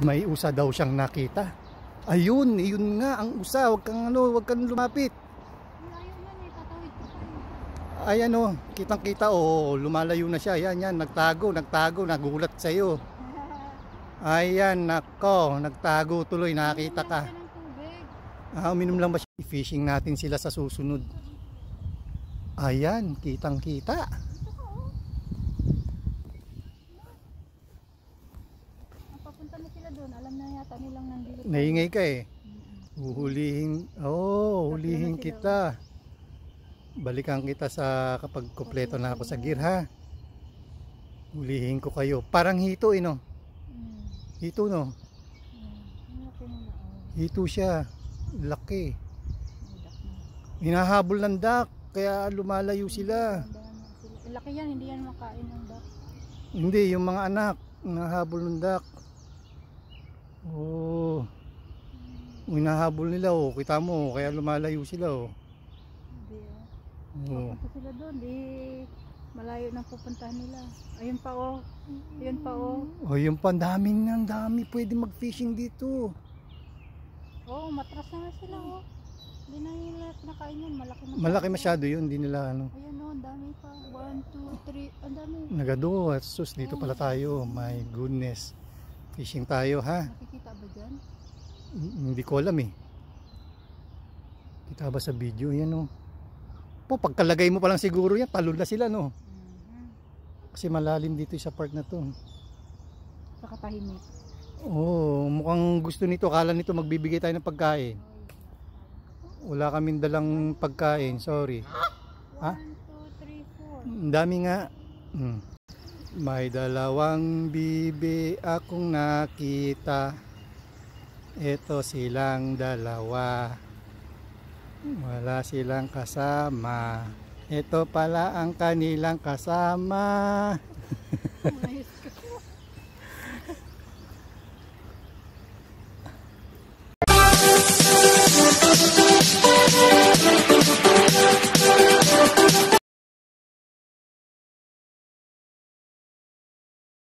May usa daw siyang nakita. Ayun, iyon nga ang usa. Huwag kang, ano, huwag kang lumapit. Ay ano, kitang kita o oh, lumalayo na siya. Yan, yan, nagtago, nagtago, nagulat sa'yo. Ayan, nako, nagtago tuloy, nakita ka. Ah, uminom lang ba siya? I Fishing natin sila sa susunod. Ayan, kitang kita. doon, alam na yata nilang nandito. Naingay ka eh. Huhulihin, oh, uhulihin kita. Balikan kita sa kapag kompleto na ako sa gear ha. Uhulihin ko kayo. Parang hito eh no? Mm. Hito no? Mm. Hito siya. Laki. Hinahabol ng duck. Kaya lumalayo sila. Laki yan, hindi yan makain ng duck. Hindi, yung mga anak. Hinahabol ng duck. Oo. Oh. Hinahabol nila oh. Kita mo oh. Kaya lumalayo sila oh. Hindi oh. oh. Papunta sila doon. Di malayo nang pupuntahan nila. Ayun pa oh. Ayun pa oh. Oh, yun pa. Ang dami ng dami. Pwede mag-fishing dito. Oo, oh, matras na sila oh. Hindi na nila nakain yun. Malaki masyado. Malaki masyado yun. Hindi nila ano. Ayun oh. Ang dami pa. 1, 2, 3. Ang dami. Nagaduwa. Sus, dito pala tayo. My goodness. Fishing tayo ha. Nakikita ba dyan? Hindi ko alam eh. Kita ba sa video yan oh. Po, pagkalagay mo pa lang siguro yan, talon na sila no. Mm-hmm. Kasi malalim dito sa park na to. Saka Oo, oh, mukhang gusto nito. Akala nito magbibigay tayo ng pagkain. Wala kaming dalang pagkain, sorry. Ha? Ang dami nga. Hmm. May dalawang bibi akong nakita Ito silang dalawa Wala silang kasama Ito pala ang kanilang kasama